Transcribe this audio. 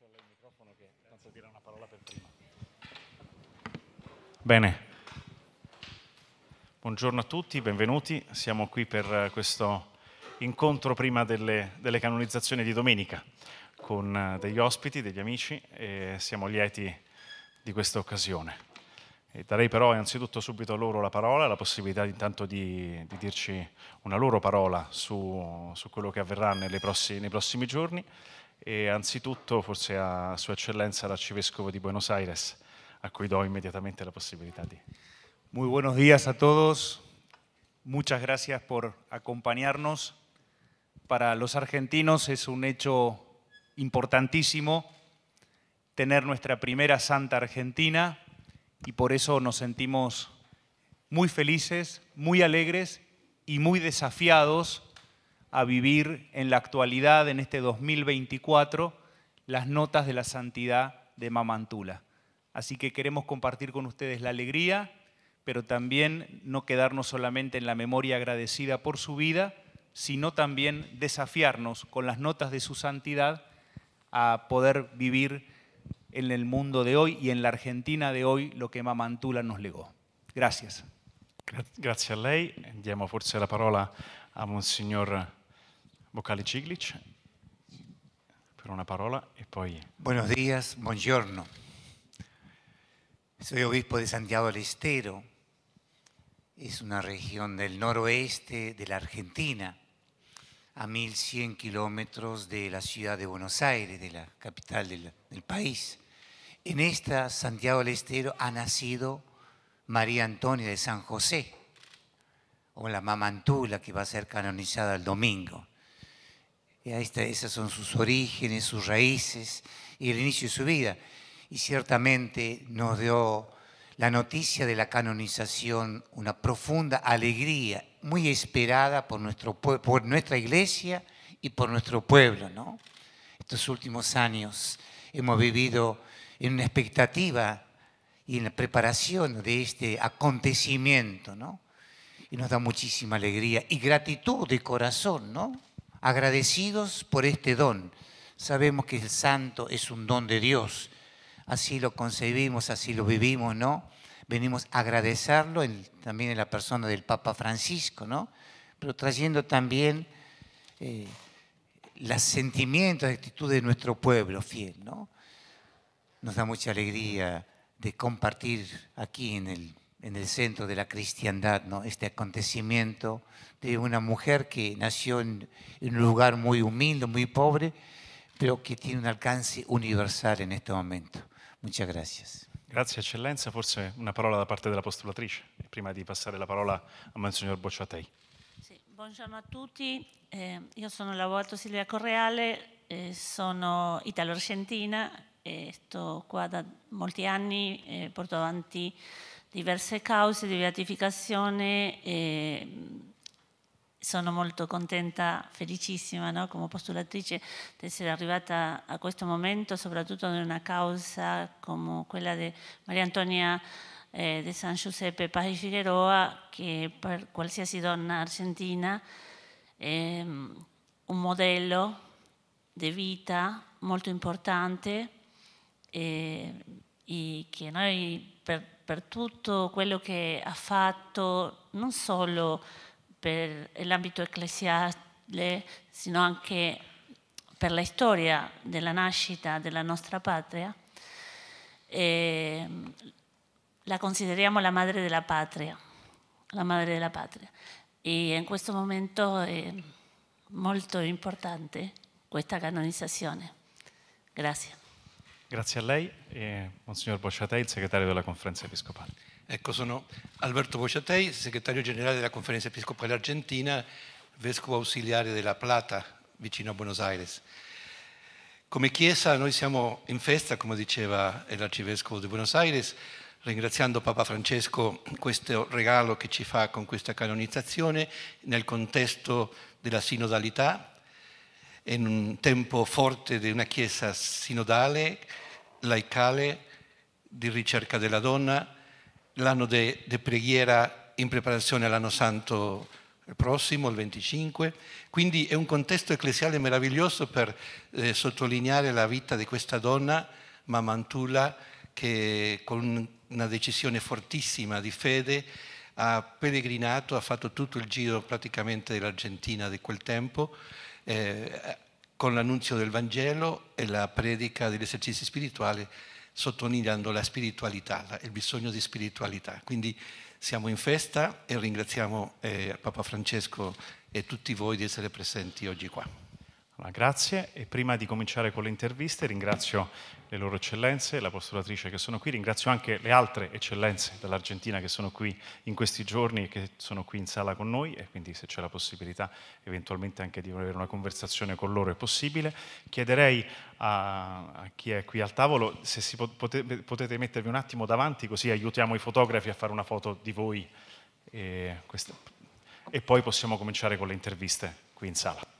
lascio lei il microfono che tanto dirà una parola per prima. Bene. Buongiorno a tutti, benvenuti. Siamo qui per eh, questo incontro prima delle, delle canonizzazioni di domenica con eh, degli ospiti, degli amici e siamo lieti di questa occasione. E darei però innanzitutto subito a loro la parola, la possibilità intanto di, di dirci una loro parola su, su quello che avverrà prossime, nei prossimi giorni e anzitutto forse a Su Excelencia el l'Arcivescovo de Buenos Aires, a cui doy inmediatamente la posibilidad de... Muy buenos días a todos. Muchas gracias por acompañarnos. Para los argentinos es un hecho importantísimo tener nuestra primera Santa Argentina y por eso nos sentimos muy felices, muy alegres y muy desafiados a vivir en la actualidad, en este 2024, las notas de la santidad de Mamantula. Así que queremos compartir con ustedes la alegría, pero también no quedarnos solamente en la memoria agradecida por su vida, sino también desafiarnos con las notas de su santidad a poder vivir en el mundo de hoy y en la Argentina de hoy lo que Mamantula nos legó. Gracias. Gracias a lei. por forse la palabra a Monsignor Vocali ciglic por una palabra y e Buenos días, buongiorno. Soy obispo de Santiago del Estero. Es una región del noroeste de la Argentina, a 1100 kilómetros de la ciudad de Buenos Aires, de la capital del, país. En esta Santiago del Estero ha nacido María Antonia de San José, o la mamantula que va a ser canonizada el domingo esas son sus orígenes, sus raíces y el inicio de su vida. Y ciertamente nos dio la noticia de la canonización una profunda alegría, muy esperada por, nuestro, por nuestra iglesia y por nuestro pueblo. ¿no? Estos últimos años hemos vivido en una expectativa y en la preparación de este acontecimiento, ¿no? Y nos da muchísima alegría y gratitud de corazón, ¿no? agradecidos por este don. Sabemos que el santo es un don de Dios. Así lo concebimos, así lo vivimos, ¿no? Venimos a agradecerlo también en la persona del Papa Francisco, ¿no? Pero trayendo también eh, los sentimientos, actitud de nuestro pueblo fiel, ¿no? Nos da mucha alegría de compartir aquí en el en el centro de la cristiandad, ¿no? este acontecimiento de una mujer que nació en, un lugar muy humilde, muy pobre, pero que tiene un alcance universal en este momento. Muchas gracias. Gracias eccellenza, forse una parola da parte della postulatrice, prima de pasar la palabra a Monsignor Bocciatei. Sì, buongiorno a tutti, yo eh, io sono l'avvocato Silvia Correale, eh, sono italo-argentina, eh, sto qua da molti anni, eh, porto avanti diverse cause di beatificazione e mm, sono molto contenta, felicissima no? come postulatrice di essere arrivata a questo momento, soprattutto in una causa come quella di Maria Antonia eh, di San Giuseppe Paghi Figueroa, che per qualsiasi donna argentina è mm, un modello di vita molto importante e, mm, e che noi per per tutto quello che ha fatto, non solo per l'ambito ecclesiale, sino anche per la storia della nascita della nostra patria. E mm, la consideriamo la madre della patria, la madre della patria. E in questo momento è molto importante questa canonizzazione. Grazie. Grazie a lei e Monsignor Bocciatei, il segretario della Conferenza Episcopale. Ecco, sono Alberto Bocciatei, segretario generale della Conferenza Episcopale Argentina, vescovo ausiliare della Plata, vicino a Buenos Aires. Come Chiesa noi siamo in festa, come diceva l'Arcivescovo di Buenos Aires, ringraziando Papa Francesco questo regalo che ci fa con questa canonizzazione nel contesto della sinodalità in un tempo forte di una chiesa sinodale, laicale, di ricerca della donna, l'anno di preghiera in preparazione all'anno santo prossimo, il 25. Quindi è un contesto ecclesiale meraviglioso per eh, sottolineare la vita di questa donna, Mamantula, che con una decisione fortissima di fede ha pellegrinato, ha fatto tutto il giro praticamente dell'Argentina di quel tempo eh, con l'annunzio del Vangelo e la predica degli esercizi spirituali, sottolineando la spiritualità, il bisogno di spiritualità. Quindi siamo in festa e ringraziamo eh, Papa Francesco e tutti voi di essere presenti oggi qua. Allora, grazie e prima di cominciare con le interviste ringrazio le loro eccellenze, la postulatrice che sono qui, ringrazio anche le altre eccellenze dell'Argentina che sono qui in questi giorni e che sono qui in sala con noi e quindi se c'è la possibilità eventualmente anche di avere una conversazione con loro è possibile. Chiederei a, a chi è qui al tavolo se si pote, potete mettervi un attimo davanti così aiutiamo i fotografi a fare una foto di voi e, questa, e poi possiamo cominciare con le interviste qui in sala.